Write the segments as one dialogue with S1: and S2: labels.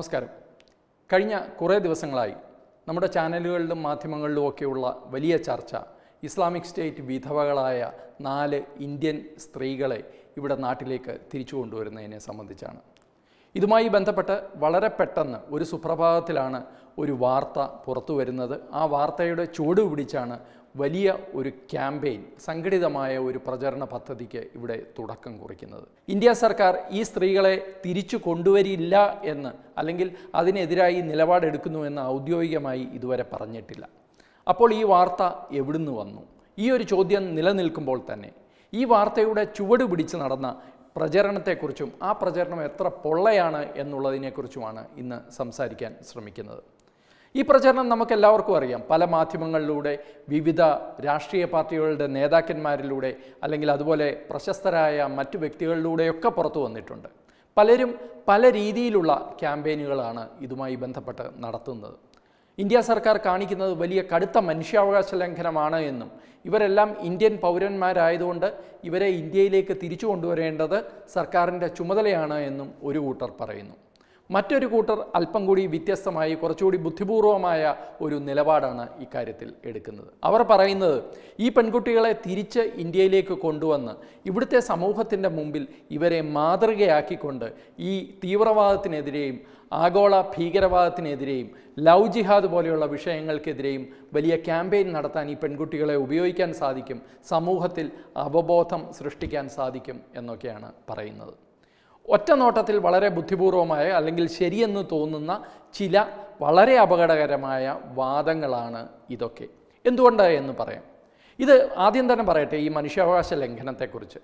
S1: നമസ്കാരം കഴിഞ്ഞ കുറേ ദിവസങ്ങളായി നമ്മുടെ ചാനലുകളിലും മാധ്യമങ്ങളിലും ഒക്കെയുള്ള വലിയ ചർച്ച ഇസ്ലാമിക് സ്റ്റേറ്റ് വിധവകളായ നാല് ഇന്ത്യൻ സ്ത്രീകളെ ഇവിടെ നാട്ടിലേക്ക് തിരിച്ചു കൊണ്ടുവരുന്നതിനെ സംബന്ധിച്ചാണ് ഇതുമായി ബന്ധപ്പെട്ട് വളരെ പെട്ടെന്ന് ഒരു സുപ്രഭാതത്തിലാണ് ഒരു വാർത്ത പുറത്തു വരുന്നത് ആ വാർത്തയുടെ ചുവട് പിടിച്ചാണ് വലിയ ഒരു ക്യാമ്പയിൻ സംഘടിതമായ ഒരു പ്രചരണ പദ്ധതിക്ക് ഇവിടെ തുടക്കം കുറിക്കുന്നത് ഇന്ത്യ സർക്കാർ ഈ സ്ത്രീകളെ തിരിച്ചു കൊണ്ടുവരില്ല എന്ന് അല്ലെങ്കിൽ അതിനെതിരായി നിലപാടെടുക്കുന്നു എന്ന് ഔദ്യോഗികമായി ഇതുവരെ പറഞ്ഞിട്ടില്ല അപ്പോൾ ഈ വാർത്ത എവിടുന്ന് വന്നു ഈ ഒരു ചോദ്യം നിലനിൽക്കുമ്പോൾ തന്നെ ഈ വാർത്തയുടെ ചുവട് പിടിച്ച് നടന്ന പ്രചരണത്തെക്കുറിച്ചും ആ പ്രചരണം എത്ര പൊള്ളയാണ് എന്നുള്ളതിനെക്കുറിച്ചുമാണ് ഇന്ന് സംസാരിക്കാൻ ശ്രമിക്കുന്നത് ഈ പ്രചരണം നമുക്കെല്ലാവർക്കും അറിയാം പല മാധ്യമങ്ങളിലൂടെ വിവിധ രാഷ്ട്രീയ പാർട്ടികളുടെ നേതാക്കന്മാരിലൂടെ അല്ലെങ്കിൽ അതുപോലെ പ്രശസ്തരായ മറ്റു വ്യക്തികളിലൂടെയൊക്കെ പുറത്തു വന്നിട്ടുണ്ട് പലരും പല രീതിയിലുള്ള ക്യാമ്പയിനുകളാണ് ഇതുമായി ബന്ധപ്പെട്ട് നടത്തുന്നത് ഇന്ത്യ സർക്കാർ കാണിക്കുന്നത് വലിയ കടുത്ത മനുഷ്യാവകാശ ലംഘനമാണ് എന്നും ഇവരെല്ലാം ഇന്ത്യൻ പൗരന്മാരായതുകൊണ്ട് ഇവരെ ഇന്ത്യയിലേക്ക് തിരിച്ചു കൊണ്ടുവരേണ്ടത് സർക്കാരിൻ്റെ ചുമതലയാണ് എന്നും ഒരു കൂട്ടർ പറയുന്നു മറ്റൊരു കൂട്ടർ അല്പം കൂടി വ്യത്യസ്തമായി കുറച്ചുകൂടി ബുദ്ധിപൂർവമായ ഒരു നിലപാടാണ് ഇക്കാര്യത്തിൽ എടുക്കുന്നത് അവർ പറയുന്നത് ഈ പെൺകുട്ടികളെ തിരിച്ച് ഇന്ത്യയിലേക്ക് കൊണ്ടുവന്ന് ഇവിടുത്തെ സമൂഹത്തിൻ്റെ മുമ്പിൽ ഇവരെ മാതൃകയാക്കിക്കൊണ്ട് ഈ തീവ്രവാദത്തിനെതിരെയും ആഗോള ഭീകരവാദത്തിനെതിരെയും ലവ് ജിഹാദ് പോലെയുള്ള വിഷയങ്ങൾക്കെതിരെയും വലിയ ക്യാമ്പയിൻ നടത്താൻ ഈ പെൺകുട്ടികളെ ഉപയോഗിക്കാൻ സാധിക്കും സമൂഹത്തിൽ അവബോധം സൃഷ്ടിക്കാൻ സാധിക്കും എന്നൊക്കെയാണ് പറയുന്നത് ഒറ്റ നോട്ടത്തിൽ വളരെ ബുദ്ധിപൂർവമായ അല്ലെങ്കിൽ ശരിയെന്ന് തോന്നുന്ന ചില വളരെ അപകടകരമായ വാദങ്ങളാണ് ഇതൊക്കെ എന്തുകൊണ്ട് എന്ന് പറയാം ഇത് ആദ്യം തന്നെ പറയട്ടെ ഈ മനുഷ്യാവകാശ ലംഘനത്തെക്കുറിച്ച്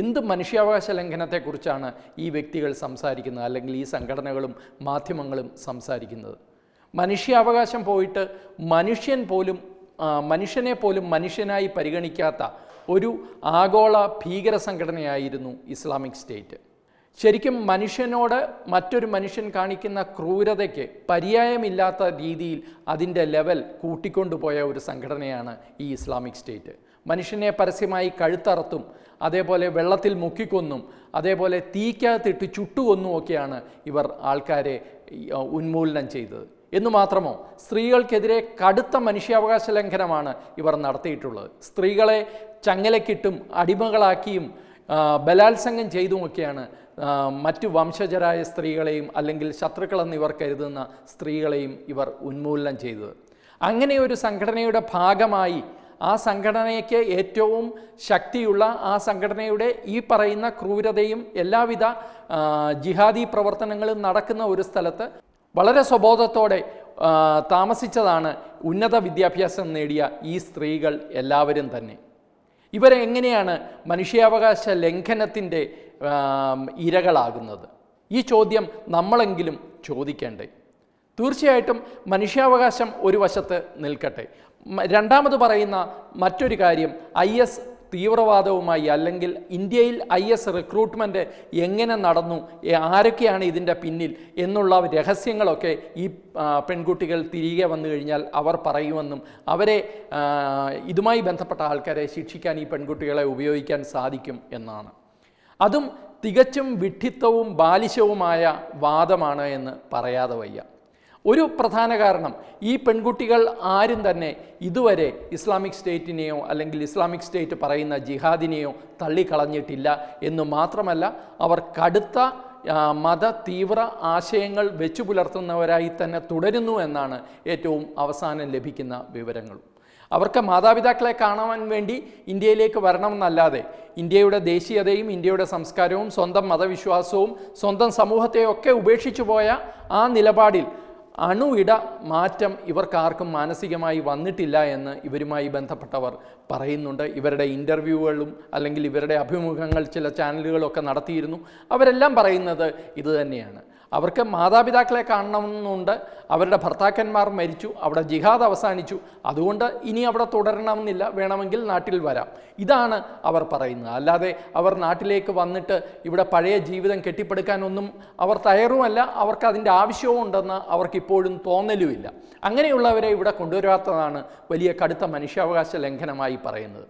S1: എന്ത് മനുഷ്യാവകാശ ലംഘനത്തെക്കുറിച്ചാണ് ഈ വ്യക്തികൾ സംസാരിക്കുന്നത് അല്ലെങ്കിൽ ഈ സംഘടനകളും മാധ്യമങ്ങളും സംസാരിക്കുന്നത് മനുഷ്യാവകാശം പോയിട്ട് മനുഷ്യൻ പോലും മനുഷ്യനെ പോലും മനുഷ്യനായി പരിഗണിക്കാത്ത ഒരു ആഗോള ഭീകര സംഘടനയായിരുന്നു ഇസ്ലാമിക് സ്റ്റേറ്റ് ശരിക്കും മനുഷ്യനോട് മറ്റൊരു മനുഷ്യൻ കാണിക്കുന്ന ക്രൂരതയ്ക്ക് പര്യായമില്ലാത്ത രീതിയിൽ അതിൻ്റെ ലെവൽ കൂട്ടിക്കൊണ്ടുപോയ ഒരു സംഘടനയാണ് ഈ ഇസ്ലാമിക് സ്റ്റേറ്റ് മനുഷ്യനെ പരസ്യമായി കഴുത്തറത്തും അതേപോലെ വെള്ളത്തിൽ മുക്കിക്കൊന്നും അതേപോലെ തീക്കകത്തിട്ട് ചുട്ടുകൊന്നും ഒക്കെയാണ് ഇവർ ആൾക്കാരെ ഉന്മൂലനം ചെയ്തത് എന്നു മാത്രമോ സ്ത്രീകൾക്കെതിരെ കടുത്ത മനുഷ്യാവകാശ ലംഘനമാണ് ഇവർ നടത്തിയിട്ടുള്ളത് സ്ത്രീകളെ ചങ്ങലക്കിട്ടും അടിമകളാക്കിയും ബലാത്സംഗം ചെയ്തുമൊക്കെയാണ് മറ്റു വംശജരായ സ്ത്രീകളെയും അല്ലെങ്കിൽ ശത്രുക്കളെന്ന് ഇവർ കരുതുന്ന സ്ത്രീകളെയും ഇവർ ഉന്മൂലനം ചെയ്തത് അങ്ങനെ ഒരു സംഘടനയുടെ ഭാഗമായി ആ സംഘടനയ്ക്ക് ഏറ്റവും ശക്തിയുള്ള ആ സംഘടനയുടെ ഈ പറയുന്ന ക്രൂരതയും എല്ലാവിധ ജിഹാദി പ്രവർത്തനങ്ങളും നടക്കുന്ന ഒരു സ്ഥലത്ത് വളരെ സ്വബോധത്തോടെ താമസിച്ചതാണ് ഉന്നത വിദ്യാഭ്യാസം നേടിയ ഈ സ്ത്രീകൾ എല്ലാവരും തന്നെ ഇവരെങ്ങനെയാണ് മനുഷ്യാവകാശ ലംഘനത്തിൻ്റെ ഇരകളാകുന്നത് ഈ ചോദ്യം നമ്മളെങ്കിലും ചോദിക്കേണ്ടേ തീർച്ചയായിട്ടും മനുഷ്യാവകാശം ഒരു വശത്ത് നിൽക്കട്ടെ രണ്ടാമത് പറയുന്ന മറ്റൊരു കാര്യം ഐ എസ് തീവ്രവാദവുമായി അല്ലെങ്കിൽ ഇന്ത്യയിൽ ഐ എസ് റിക്രൂട്ട്മെൻ്റ് എങ്ങനെ നടന്നു ആരൊക്കെയാണ് ഇതിൻ്റെ പിന്നിൽ എന്നുള്ള രഹസ്യങ്ങളൊക്കെ ഈ പെൺകുട്ടികൾ തിരികെ വന്നു കഴിഞ്ഞാൽ അവർ പറയുമെന്നും അവരെ ഇതുമായി ബന്ധപ്പെട്ട ആൾക്കാരെ ശിക്ഷിക്കാൻ ഈ പെൺകുട്ടികളെ ഉപയോഗിക്കാൻ സാധിക്കും എന്നാണ് അതും തികച്ചും വിഡ്ഢിത്തവും ബാലിശവുമായ വാദമാണ് എന്ന് പറയാതെ വയ്യ ഒരു പ്രധാന കാരണം ഈ പെൺകുട്ടികൾ ആരും തന്നെ ഇതുവരെ ഇസ്ലാമിക് സ്റ്റേറ്റിനെയോ അല്ലെങ്കിൽ ഇസ്ലാമിക് സ്റ്റേറ്റ് പറയുന്ന ജിഹാദിനെയോ തള്ളിക്കളഞ്ഞിട്ടില്ല എന്ന് മാത്രമല്ല അവർ കടുത്ത മത തീവ്ര ആശയങ്ങൾ വെച്ചു പുലർത്തുന്നവരായി തന്നെ തുടരുന്നു എന്നാണ് ഏറ്റവും അവസാനം ലഭിക്കുന്ന വിവരങ്ങളും അവർക്ക് മാതാപിതാക്കളെ കാണാൻ വേണ്ടി ഇന്ത്യയിലേക്ക് വരണമെന്നല്ലാതെ ഇന്ത്യയുടെ ദേശീയതയും ഇന്ത്യയുടെ സംസ്കാരവും സ്വന്തം മതവിശ്വാസവും സ്വന്തം സമൂഹത്തെയൊക്കെ ഉപേക്ഷിച്ചു പോയ ആ നിലപാടിൽ അണുവിട മാറ്റം ഇവർക്കാർക്കും മാനസികമായി വന്നിട്ടില്ല എന്ന് ഇവരുമായി ബന്ധപ്പെട്ടവർ പറയുന്നുണ്ട് ഇവരുടെ ഇൻ്റർവ്യൂകളും അല്ലെങ്കിൽ ഇവരുടെ അഭിമുഖങ്ങൾ ചില ചാനലുകളൊക്കെ നടത്തിയിരുന്നു അവരെല്ലാം പറയുന്നത് ഇത് തന്നെയാണ് അവർക്ക് മാതാപിതാക്കളെ കാണണമെന്നുണ്ട് അവരുടെ ഭർത്താക്കന്മാർ മരിച്ചു അവിടെ ജിഹാദ് അവസാനിച്ചു അതുകൊണ്ട് ഇനി അവിടെ തുടരണമെന്നില്ല വേണമെങ്കിൽ നാട്ടിൽ വരാം ഇതാണ് അവർ പറയുന്നത് അല്ലാതെ അവർ നാട്ടിലേക്ക് വന്നിട്ട് ഇവിടെ പഴയ ജീവിതം കെട്ടിപ്പടുക്കാനൊന്നും അവർ തയ്യാറുമല്ല അവർക്ക് അതിൻ്റെ ആവശ്യവും ഉണ്ടെന്ന് അവർക്കിപ്പോഴും തോന്നലുമില്ല അങ്ങനെയുള്ളവരെ ഇവിടെ കൊണ്ടുവരാത്തതാണ് വലിയ കടുത്ത മനുഷ്യാവകാശ ലംഘനമായി പറയുന്നത്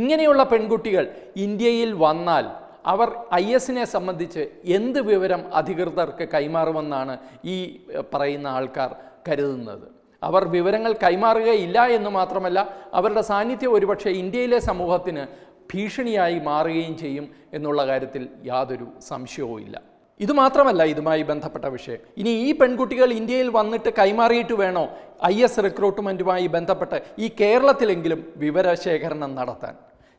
S1: ഇങ്ങനെയുള്ള പെൺകുട്ടികൾ ഇന്ത്യയിൽ വന്നാൽ അവർ ഐ എസിനെ സംബന്ധിച്ച് എന്ത് വിവരം അധികൃതർക്ക് കൈമാറുമെന്നാണ് ഈ പറയുന്ന ആൾക്കാർ കരുതുന്നത് അവർ വിവരങ്ങൾ കൈമാറുകയില്ല എന്ന് മാത്രമല്ല അവരുടെ സാന്നിധ്യം ഒരുപക്ഷെ ഇന്ത്യയിലെ സമൂഹത്തിന് ഭീഷണിയായി മാറുകയും ചെയ്യും എന്നുള്ള കാര്യത്തിൽ യാതൊരു സംശയവുമില്ല ഇതുമാത്രമല്ല ഇതുമായി ബന്ധപ്പെട്ട വിഷയം ഇനി ഈ പെൺകുട്ടികൾ ഇന്ത്യയിൽ വന്നിട്ട് കൈമാറിയിട്ട് വേണോ ഐ എസ് റിക്രൂട്ട്മെൻറ്റുമായി ബന്ധപ്പെട്ട് ഈ കേരളത്തിലെങ്കിലും വിവരശേഖരണം നടത്താൻ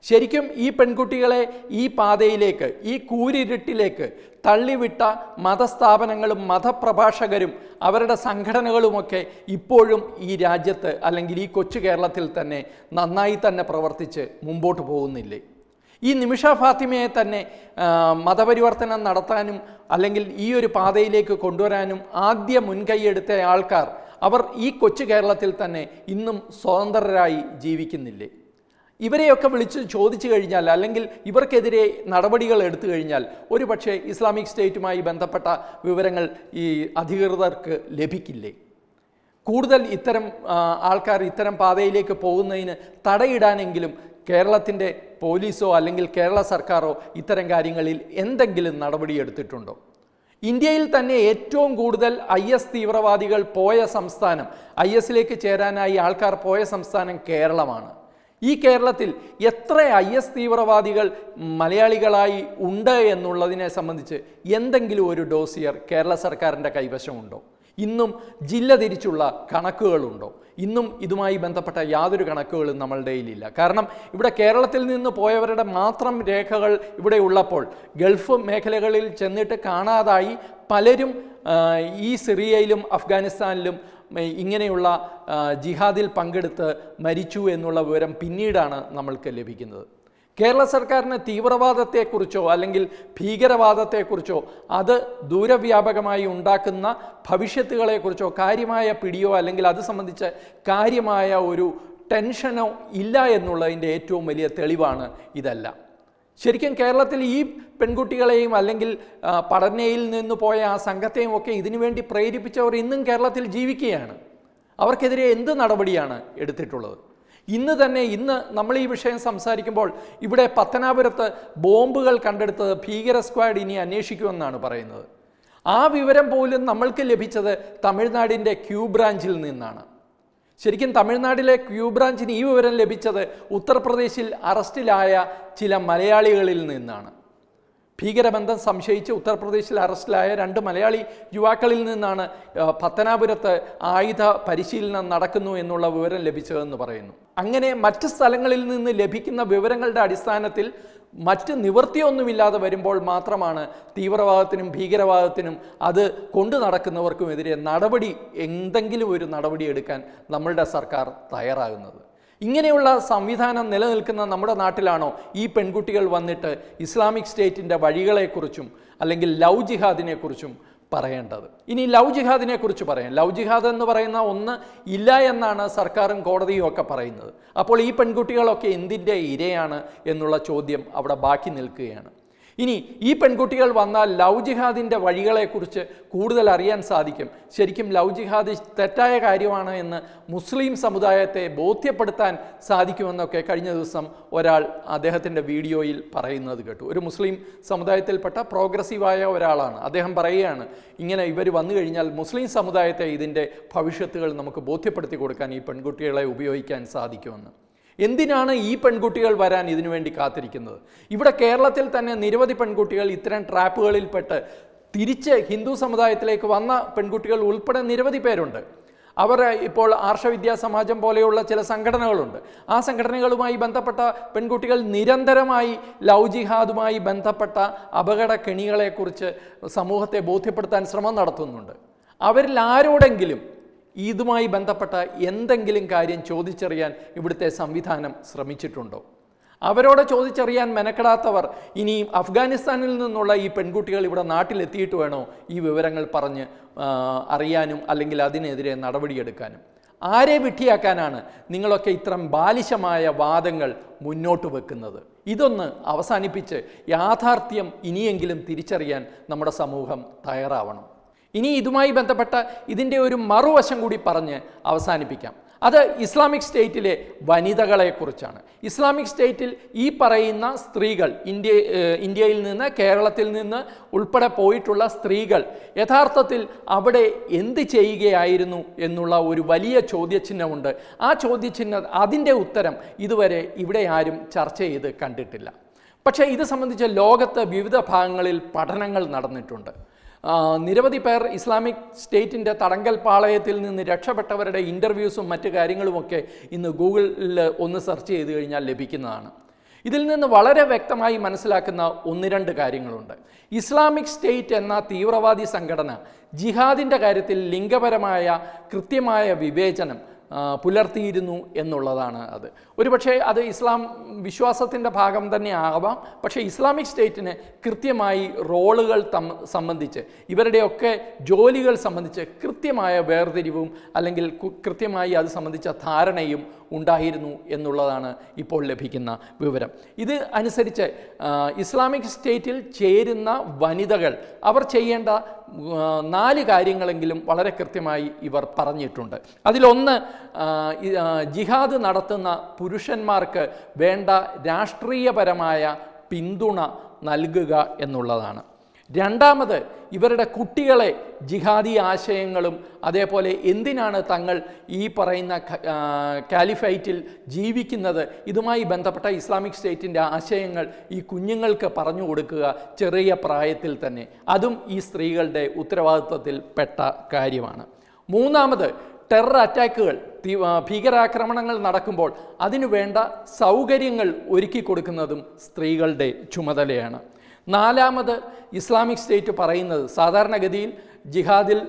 S1: ശരിക്കും ഈ പെൺകുട്ടികളെ ഈ പാതയിലേക്ക് ഈ കൂരിരുട്ടിലേക്ക് തള്ളിവിട്ട മതസ്ഥാപനങ്ങളും മതപ്രഭാഷകരും അവരുടെ സംഘടനകളുമൊക്കെ ഇപ്പോഴും ഈ രാജ്യത്ത് അല്ലെങ്കിൽ ഈ കൊച്ചു കേരളത്തിൽ തന്നെ നന്നായി തന്നെ പ്രവർത്തിച്ച് മുമ്പോട്ട് പോകുന്നില്ലേ ഈ നിമിഷ ഫാത്തിമയെ തന്നെ മതപരിവർത്തനം നടത്താനും അല്ലെങ്കിൽ ഈ ഒരു പാതയിലേക്ക് കൊണ്ടുവരാനും ആദ്യ മുൻകൈയെടുത്ത ആൾക്കാർ അവർ ഈ കൊച്ചു കേരളത്തിൽ തന്നെ ഇന്നും സ്വതന്ത്രരായി ജീവിക്കുന്നില്ലേ ഇവരെയൊക്കെ വിളിച്ച് ചോദിച്ചു കഴിഞ്ഞാൽ അല്ലെങ്കിൽ ഇവർക്കെതിരെ നടപടികൾ എടുത്തു കഴിഞ്ഞാൽ ഒരു പക്ഷേ ഇസ്ലാമിക് സ്റ്റേറ്റുമായി ബന്ധപ്പെട്ട വിവരങ്ങൾ ഈ അധികൃതർക്ക് ലഭിക്കില്ലേ കൂടുതൽ ഇത്തരം ആൾക്കാർ ഇത്തരം പാതയിലേക്ക് പോകുന്നതിന് തടയിടാനെങ്കിലും കേരളത്തിൻ്റെ പോലീസോ അല്ലെങ്കിൽ കേരള സർക്കാരോ ഇത്തരം കാര്യങ്ങളിൽ എന്തെങ്കിലും നടപടി എടുത്തിട്ടുണ്ടോ ഇന്ത്യയിൽ തന്നെ ഏറ്റവും കൂടുതൽ ഐ എസ് തീവ്രവാദികൾ പോയ സംസ്ഥാനം ഐ എസിലേക്ക് ചേരാനായി ആൾക്കാർ പോയ സംസ്ഥാനം കേരളമാണ് ഈ കേരളത്തിൽ എത്ര ഐ എസ് തീവ്രവാദികൾ മലയാളികളായി ഉണ്ട് എന്നുള്ളതിനെ സംബന്ധിച്ച് എന്തെങ്കിലും ഒരു ഡോസിയർ കേരള സർക്കാരിൻ്റെ കൈവശമുണ്ടോ ഇന്നും ജില്ല തിരിച്ചുള്ള കണക്കുകളുണ്ടോ ഇന്നും ഇതുമായി ബന്ധപ്പെട്ട യാതൊരു കണക്കുകളും നമ്മളുടെ കയ്യിലില്ല കാരണം ഇവിടെ കേരളത്തിൽ നിന്ന് പോയവരുടെ മാത്രം രേഖകൾ ഇവിടെ ഉള്ളപ്പോൾ ഗൾഫ് മേഖലകളിൽ ചെന്നിട്ട് കാണാതായി പലരും ഈ സിറിയയിലും അഫ്ഗാനിസ്ഥാനിലും ഇങ്ങനെയുള്ള ജിഹാദിൽ പങ്കെടുത്ത് മരിച്ചു എന്നുള്ള വിവരം പിന്നീടാണ് നമ്മൾക്ക് ലഭിക്കുന്നത് കേരള സർക്കാരിന് തീവ്രവാദത്തെക്കുറിച്ചോ അല്ലെങ്കിൽ ഭീകരവാദത്തെക്കുറിച്ചോ അത് ദൂരവ്യാപകമായി ഉണ്ടാക്കുന്ന ഭവിഷ്യത്തുകളെക്കുറിച്ചോ കാര്യമായ പിടിയോ അല്ലെങ്കിൽ അത് സംബന്ധിച്ച് കാര്യമായ ഒരു ടെൻഷനോ ഇല്ല എന്നുള്ളതിൻ്റെ ഏറ്റവും വലിയ തെളിവാണ് ഇതെല്ലാം ശരിക്കും കേരളത്തിൽ ഈ പെൺകുട്ടികളെയും അല്ലെങ്കിൽ പഠനയിൽ നിന്ന് പോയ ആ സംഘത്തെയും ഒക്കെ ഇതിനു വേണ്ടി പ്രേരിപ്പിച്ചവർ ഇന്നും കേരളത്തിൽ ജീവിക്കുകയാണ് അവർക്കെതിരെ എന്ത് നടപടിയാണ് എടുത്തിട്ടുള്ളത് ഇന്ന് തന്നെ ഇന്ന് നമ്മൾ ഈ വിഷയം സംസാരിക്കുമ്പോൾ ഇവിടെ പത്തനാപുരത്ത് ബോംബുകൾ കണ്ടെടുത്തത് ഭീകര സ്ക്വാഡ് ഇനി അന്വേഷിക്കുമെന്നാണ് പറയുന്നത് ആ വിവരം പോലും നമ്മൾക്ക് ലഭിച്ചത് തമിഴ്നാടിൻ്റെ ക്യൂ ബ്രാഞ്ചിൽ നിന്നാണ് ശരിക്കും തമിഴ്നാട്ടിലെ ക്യൂ ബ്രാഞ്ചിന് ഈ വിവരം ലഭിച്ചത് ഉത്തർപ്രദേശിൽ അറസ്റ്റിലായ ചില മലയാളികളിൽ നിന്നാണ് ഭീകരബന്ധം സംശയിച്ച് ഉത്തർപ്രദേശിൽ അറസ്റ്റിലായ രണ്ട് മലയാളി യുവാക്കളിൽ നിന്നാണ് പത്തനാപുരത്ത് ആയുധ പരിശീലനം നടക്കുന്നു എന്നുള്ള വിവരം ലഭിച്ചതെന്ന് പറയുന്നു അങ്ങനെ മറ്റ് സ്ഥലങ്ങളിൽ നിന്ന് ലഭിക്കുന്ന വിവരങ്ങളുടെ അടിസ്ഥാനത്തിൽ മറ്റ് നിവൃത്തിയൊന്നുമില്ലാതെ വരുമ്പോൾ മാത്രമാണ് തീവ്രവാദത്തിനും ഭീകരവാദത്തിനും അത് കൊണ്ടു നടക്കുന്നവർക്കുമെതിരെ നടപടി എന്തെങ്കിലും ഒരു നടപടി എടുക്കാൻ നമ്മളുടെ സർക്കാർ തയ്യാറാകുന്നത് ഇങ്ങനെയുള്ള സംവിധാനം നിലനിൽക്കുന്ന നമ്മുടെ നാട്ടിലാണോ ഈ പെൺകുട്ടികൾ വന്നിട്ട് ഇസ്ലാമിക് സ്റ്റേറ്റിൻ്റെ വഴികളെക്കുറിച്ചും അല്ലെങ്കിൽ ലവ് ജിഹാദിനെക്കുറിച്ചും പറയേണ്ടത് ഇനി ലവ് ജിഹാദിനെ കുറിച്ച് പറയാം ലവ് ജിഹാദ് എന്ന് പറയുന്ന ഒന്ന് ഇല്ല എന്നാണ് സർക്കാരും കോടതിയും ഒക്കെ പറയുന്നത് അപ്പോൾ ഈ പെൺകുട്ടികളൊക്കെ എന്തിൻ്റെ ഇരയാണ് എന്നുള്ള ചോദ്യം അവിടെ ബാക്കി നിൽക്കുകയാണ് ഇനി ഈ പെൺകുട്ടികൾ വന്നാൽ ലവ് ജിഹാദിൻ്റെ വഴികളെക്കുറിച്ച് കൂടുതൽ അറിയാൻ സാധിക്കും ശരിക്കും ലവ് ജിഹാദ് തെറ്റായ കാര്യമാണ് എന്ന് മുസ്ലിം സമുദായത്തെ ബോധ്യപ്പെടുത്താൻ സാധിക്കുമെന്നൊക്കെ കഴിഞ്ഞ ദിവസം ഒരാൾ അദ്ദേഹത്തിൻ്റെ വീഡിയോയിൽ പറയുന്നത് കേട്ടു ഒരു മുസ്ലിം സമുദായത്തിൽപ്പെട്ട പ്രോഗ്രസീവായ ഒരാളാണ് അദ്ദേഹം പറയുകയാണ് ഇങ്ങനെ ഇവർ വന്നു കഴിഞ്ഞാൽ മുസ്ലിം സമുദായത്തെ ഇതിൻ്റെ ഭവിഷ്യത്തുകൾ നമുക്ക് ബോധ്യപ്പെടുത്തി കൊടുക്കാൻ ഈ പെൺകുട്ടികളെ ഉപയോഗിക്കാൻ സാധിക്കുമെന്ന് എന്തിനാണ് ഈ പെൺകുട്ടികൾ വരാൻ ഇതിനു വേണ്ടി കാത്തിരിക്കുന്നത് ഇവിടെ കേരളത്തിൽ തന്നെ നിരവധി പെൺകുട്ടികൾ ഇത്തരം ട്രാപ്പുകളിൽപ്പെട്ട് തിരിച്ച് ഹിന്ദു സമുദായത്തിലേക്ക് വന്ന പെൺകുട്ടികൾ ഉൾപ്പെടെ നിരവധി പേരുണ്ട് അവർ ഇപ്പോൾ ആർഷവിദ്യാ സമാജം പോലെയുള്ള ചില സംഘടനകളുണ്ട് ആ സംഘടനകളുമായി ബന്ധപ്പെട്ട പെൺകുട്ടികൾ നിരന്തരമായി ലവ് ജിഹാദുമായി ബന്ധപ്പെട്ട അപകട കെണികളെക്കുറിച്ച് സമൂഹത്തെ ബോധ്യപ്പെടുത്താൻ ശ്രമം നടത്തുന്നുണ്ട് അവരിൽ ആരോടെങ്കിലും ഇതുമായി ബന്ധപ്പെട്ട എന്തെങ്കിലും കാര്യം ചോദിച്ചറിയാൻ ഇവിടുത്തെ സംവിധാനം ശ്രമിച്ചിട്ടുണ്ടോ അവരോട് ചോദിച്ചറിയാൻ മെനക്കെടാത്തവർ ഇനി അഫ്ഗാനിസ്ഥാനിൽ നിന്നുള്ള ഈ പെൺകുട്ടികൾ ഇവിടെ നാട്ടിലെത്തിയിട്ട് വേണോ ഈ വിവരങ്ങൾ പറഞ്ഞ് അറിയാനും അല്ലെങ്കിൽ അതിനെതിരെ നടപടിയെടുക്കാനും ആരെ വിട്ടിയാക്കാനാണ് നിങ്ങളൊക്കെ ഇത്തരം ബാലിശമായ വാദങ്ങൾ മുന്നോട്ട് വെക്കുന്നത് ഇതൊന്ന് അവസാനിപ്പിച്ച് യാഥാർത്ഥ്യം ഇനിയെങ്കിലും തിരിച്ചറിയാൻ നമ്മുടെ സമൂഹം തയ്യാറാവണം ഇനി ഇതുമായി ബന്ധപ്പെട്ട ഇതിൻ്റെ ഒരു മറുവശം കൂടി പറഞ്ഞ് അവസാനിപ്പിക്കാം അത് ഇസ്ലാമിക് സ്റ്റേറ്റിലെ വനിതകളെക്കുറിച്ചാണ് ഇസ്ലാമിക് സ്റ്റേറ്റിൽ ഈ പറയുന്ന സ്ത്രീകൾ ഇന്ത്യ ഇന്ത്യയിൽ നിന്ന് കേരളത്തിൽ നിന്ന് ഉൾപ്പെടെ പോയിട്ടുള്ള സ്ത്രീകൾ യഥാർത്ഥത്തിൽ അവിടെ എന്ത് ചെയ്യുകയായിരുന്നു എന്നുള്ള ഒരു വലിയ ചോദ്യചിഹ്നമുണ്ട് ആ ചോദ്യചിഹ്ന അതിൻ്റെ ഉത്തരം ഇതുവരെ ഇവിടെ ആരും ചർച്ച ചെയ്ത് കണ്ടിട്ടില്ല പക്ഷേ ഇത് സംബന്ധിച്ച് ലോകത്ത് വിവിധ ഭാഗങ്ങളിൽ പഠനങ്ങൾ നടന്നിട്ടുണ്ട് നിരവധി പേർ ഇസ്ലാമിക് സ്റ്റേറ്റിൻ്റെ തടങ്കൽ പാളയത്തിൽ നിന്ന് രക്ഷപ്പെട്ടവരുടെ ഇൻ്റർവ്യൂസും മറ്റു കാര്യങ്ങളുമൊക്കെ ഇന്ന് ഗൂഗിളിൽ ഒന്ന് സെർച്ച് ചെയ്ത് കഴിഞ്ഞാൽ ലഭിക്കുന്നതാണ് ഇതിൽ നിന്ന് വളരെ വ്യക്തമായി മനസ്സിലാക്കുന്ന ഒന്ന് രണ്ട് കാര്യങ്ങളുണ്ട് ഇസ്ലാമിക് സ്റ്റേറ്റ് എന്ന തീവ്രവാദി സംഘടന ജിഹാദിൻ്റെ കാര്യത്തിൽ ലിംഗപരമായ കൃത്യമായ വിവേചനം പുലർത്തിയിരുന്നു എന്നുള്ളതാണ് അത് ഒരുപക്ഷേ അത് ഇസ്ലാം വിശ്വാസത്തിൻ്റെ ഭാഗം തന്നെ ആവാം പക്ഷേ ഇസ്ലാമിക് സ്റ്റേറ്റിന് കൃത്യമായി റോളുകൾ തം സംബന്ധിച്ച് ഇവരുടെയൊക്കെ ജോലികൾ സംബന്ധിച്ച് കൃത്യമായ വേർതിരിവും അല്ലെങ്കിൽ കൃത്യമായി അത് സംബന്ധിച്ച ധാരണയും ഉണ്ടായിരുന്നു എന്നുള്ളതാണ് ഇപ്പോൾ ലഭിക്കുന്ന വിവരം ഇത് അനുസരിച്ച് ഇസ്ലാമിക് സ്റ്റേറ്റിൽ ചേരുന്ന വനിതകൾ അവർ ചെയ്യേണ്ട നാല് കാര്യങ്ങളെങ്കിലും വളരെ കൃത്യമായി ഇവർ പറഞ്ഞിട്ടുണ്ട് അതിലൊന്ന് ജിഹാദ് നടത്തുന്ന പുരുഷന്മാർക്ക് വേണ്ട രാഷ്ട്രീയപരമായ പിന്തുണ നൽകുക എന്നുള്ളതാണ് രണ്ടാമത് ഇവരുടെ കുട്ടികളെ ജിഹാദി ആശയങ്ങളും അതേപോലെ എന്തിനാണ് തങ്ങൾ ഈ പറയുന്ന കാലിഫൈറ്റിൽ ജീവിക്കുന്നത് ഇതുമായി ബന്ധപ്പെട്ട ഇസ്ലാമിക് സ്റ്റേറ്റിൻ്റെ ആശയങ്ങൾ ഈ കുഞ്ഞുങ്ങൾക്ക് പറഞ്ഞു കൊടുക്കുക ചെറിയ പ്രായത്തിൽ തന്നെ അതും ഈ സ്ത്രീകളുടെ ഉത്തരവാദിത്വത്തിൽ പെട്ട കാര്യമാണ് മൂന്നാമത് ടെറർ അറ്റാക്കുകൾ ഭീകരാക്രമണങ്ങൾ നടക്കുമ്പോൾ അതിനു വേണ്ട സൗകര്യങ്ങൾ ഒരുക്കി കൊടുക്കുന്നതും സ്ത്രീകളുടെ ചുമതലയാണ് നാലാമത് ഇസ്ലാമിക് സ്റ്റേറ്റ് പറയുന്നത് സാധാരണഗതിയിൽ ജിഹാദിൽ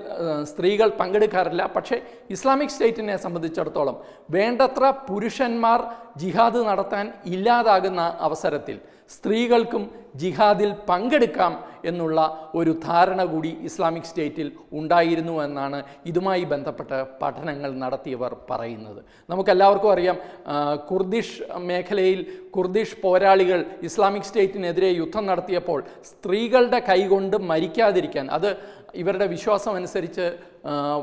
S1: സ്ത്രീകൾ പങ്കെടുക്കാറില്ല പക്ഷേ ഇസ്ലാമിക് സ്റ്റേറ്റിനെ സംബന്ധിച്ചിടത്തോളം വേണ്ടത്ര പുരുഷന്മാർ ജിഹാദ് നടത്താൻ ഇല്ലാതാകുന്ന അവസരത്തിൽ സ്ത്രീകൾക്കും ജിഹാദിൽ പങ്കെടുക്കാം എന്നുള്ള ഒരു ധാരണ കൂടി ഇസ്ലാമിക് സ്റ്റേറ്റിൽ ഉണ്ടായിരുന്നു എന്നാണ് ഇതുമായി ബന്ധപ്പെട്ട് പഠനങ്ങൾ നടത്തിയവർ പറയുന്നത് നമുക്കെല്ലാവർക്കും അറിയാം കുർദിഷ് മേഖലയിൽ കുർദിഷ് പോരാളികൾ ഇസ്ലാമിക് സ്റ്റേറ്റിനെതിരെ യുദ്ധം നടത്തിയപ്പോൾ സ്ത്രീകളുടെ കൈകൊണ്ട് മരിക്കാതിരിക്കാൻ അത് ഇവരുടെ വിശ്വാസം അനുസരിച്ച്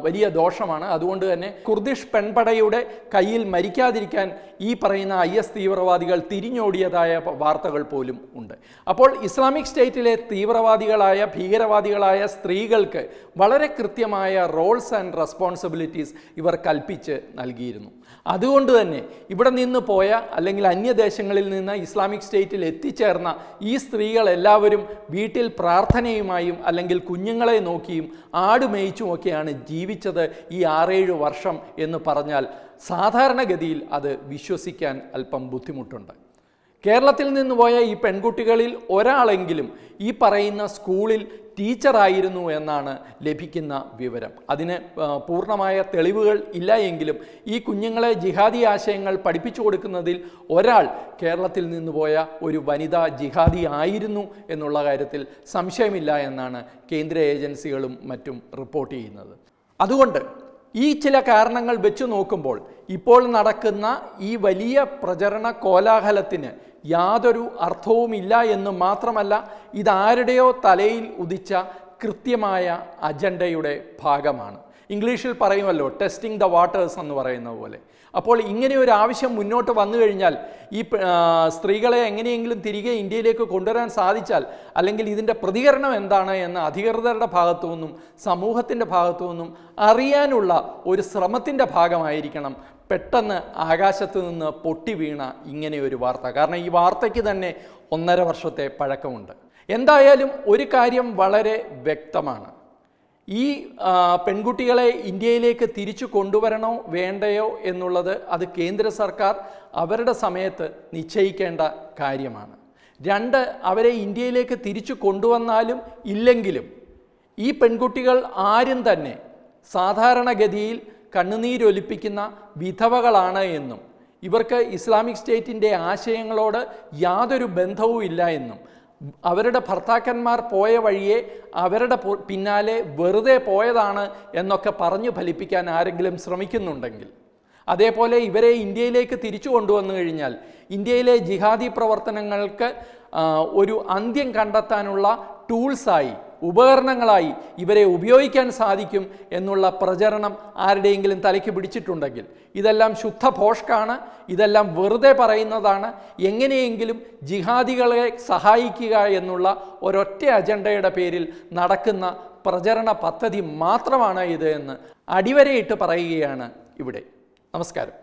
S1: വലിയ ദോഷമാണ് അതുകൊണ്ട് തന്നെ കുർദിഷ് പെൺപടയുടെ കയ്യിൽ മരിക്കാതിരിക്കാൻ ഈ പറയുന്ന ഐ എസ് തീവ്രവാദികൾ തിരിഞ്ഞോടിയതായ വാർത്തകൾ പോലും ഉണ്ട് അപ്പോൾ അപ്പോൾ ഇസ്ലാമിക് സ്റ്റേറ്റിലെ തീവ്രവാദികളായ ഭീകരവാദികളായ സ്ത്രീകൾക്ക് വളരെ കൃത്യമായ റോൾസ് ആൻഡ് റെസ്പോൺസിബിലിറ്റീസ് ഇവർ കൽപ്പിച്ച് നൽകിയിരുന്നു അതുകൊണ്ട് തന്നെ ഇവിടെ നിന്ന് പോയ അല്ലെങ്കിൽ അന്യദേശങ്ങളിൽ നിന്ന് ഇസ്ലാമിക് സ്റ്റേറ്റിൽ എത്തിച്ചേർന്ന ഈ സ്ത്രീകൾ എല്ലാവരും വീട്ടിൽ പ്രാർത്ഥനയുമായും അല്ലെങ്കിൽ കുഞ്ഞുങ്ങളെ നോക്കിയും ആട് മേയിച്ചുമൊക്കെയാണ് ജീവിച്ചത് ഈ ആറേഴ് വർഷം എന്ന് പറഞ്ഞാൽ സാധാരണഗതിയിൽ അത് വിശ്വസിക്കാൻ അല്പം ബുദ്ധിമുട്ടുണ്ട് കേരളത്തിൽ നിന്ന് പോയ ഈ പെൺകുട്ടികളിൽ ഒരാളെങ്കിലും ഈ പറയുന്ന സ്കൂളിൽ ടീച്ചറായിരുന്നു എന്നാണ് ലഭിക്കുന്ന വിവരം അതിന് പൂർണ്ണമായ തെളിവുകൾ ഇല്ല എങ്കിലും ഈ കുഞ്ഞുങ്ങളെ ജിഹാദി ആശയങ്ങൾ പഠിപ്പിച്ചു കൊടുക്കുന്നതിൽ ഒരാൾ കേരളത്തിൽ നിന്ന് പോയ ഒരു വനിതാ ജിഹാദി ആയിരുന്നു എന്നുള്ള കാര്യത്തിൽ സംശയമില്ല എന്നാണ് കേന്ദ്ര ഏജൻസികളും മറ്റും റിപ്പോർട്ട് ചെയ്യുന്നത് അതുകൊണ്ട് ഈ ചില കാരണങ്ങൾ വെച്ച് നോക്കുമ്പോൾ ഇപ്പോൾ നടക്കുന്ന ഈ വലിയ പ്രചരണ കോലാഹലത്തിന് യാതൊരു അർത്ഥവുമില്ല എന്ന് മാത്രമല്ല ഇതാരുടെയോ തലയിൽ ഉദിച്ച കൃത്യമായ അജണ്ടയുടെ ഭാഗമാണ് ഇംഗ്ലീഷിൽ പറയുമല്ലോ ടെസ്റ്റിംഗ് ദ വാട്ടേഴ്സ് എന്ന് പറയുന്ന പോലെ അപ്പോൾ ഇങ്ങനെ ഒരു ആവശ്യം മുന്നോട്ട് വന്നു കഴിഞ്ഞാൽ ഈ സ്ത്രീകളെ എങ്ങനെയെങ്കിലും തിരികെ ഇന്ത്യയിലേക്ക് കൊണ്ടുവരാൻ സാധിച്ചാൽ അല്ലെങ്കിൽ ഇതിൻ്റെ പ്രതികരണം എന്താണ് എന്ന് അധികൃതരുടെ ഭാഗത്തു നിന്നും സമൂഹത്തിൻ്റെ ഭാഗത്തു നിന്നും അറിയാനുള്ള ഒരു ശ്രമത്തിൻ്റെ ഭാഗമായിരിക്കണം പെട്ടെന്ന് ആകാശത്ത് നിന്ന് പൊട്ടി വീണ ഇങ്ങനെ ഒരു വാർത്ത കാരണം ഈ വാർത്തയ്ക്ക് തന്നെ ഒന്നര വർഷത്തെ പഴക്കമുണ്ട് എന്തായാലും ഒരു കാര്യം വളരെ വ്യക്തമാണ് ഈ പെൺകുട്ടികളെ ഇന്ത്യയിലേക്ക് തിരിച്ചു കൊണ്ടുവരണോ വേണ്ടയോ എന്നുള്ളത് അത് കേന്ദ്ര സർക്കാർ അവരുടെ സമയത്ത് നിശ്ചയിക്കേണ്ട കാര്യമാണ് രണ്ട് അവരെ ഇന്ത്യയിലേക്ക് തിരിച്ചു കൊണ്ടുവന്നാലും ഇല്ലെങ്കിലും ഈ പെൺകുട്ടികൾ ആരും തന്നെ സാധാരണഗതിയിൽ കണ്ണുനീരൊലിപ്പിക്കുന്ന വിധവകളാണ് എന്നും ഇവർക്ക് ഇസ്ലാമിക് സ്റ്റേറ്റിൻ്റെ ആശയങ്ങളോട് യാതൊരു ബന്ധവും ഇല്ല എന്നും അവരുടെ ഭർത്താക്കന്മാർ പോയ വഴിയെ അവരുടെ പിന്നാലെ വെറുതെ പോയതാണ് എന്നൊക്കെ പറഞ്ഞു ഫലിപ്പിക്കാൻ ആരെങ്കിലും ശ്രമിക്കുന്നുണ്ടെങ്കിൽ അതേപോലെ ഇവരെ ഇന്ത്യയിലേക്ക് തിരിച്ചു കൊണ്ടുവന്നു കഴിഞ്ഞാൽ ഇന്ത്യയിലെ ജിഹാദി പ്രവർത്തനങ്ങൾക്ക് ഒരു അന്ത്യം കണ്ടെത്താനുള്ള ടൂൾസായി ഉപകരണങ്ങളായി ഇവരെ ഉപയോഗിക്കാൻ സാധിക്കും എന്നുള്ള പ്രചരണം ആരുടെയെങ്കിലും തലയ്ക്ക് പിടിച്ചിട്ടുണ്ടെങ്കിൽ ഇതെല്ലാം ശുദ്ധ ഭോഷ്കാണ് ഇതെല്ലാം വെറുതെ പറയുന്നതാണ് എങ്ങനെയെങ്കിലും ജിഹാദികളെ സഹായിക്കുക എന്നുള്ള ഒരൊറ്റ അജണ്ടയുടെ പേരിൽ നടക്കുന്ന പ്രചരണ പദ്ധതി മാത്രമാണ് ഇത് എന്ന് അടിവരയിട്ട് പറയുകയാണ് ഇവിടെ നമസ്കാരം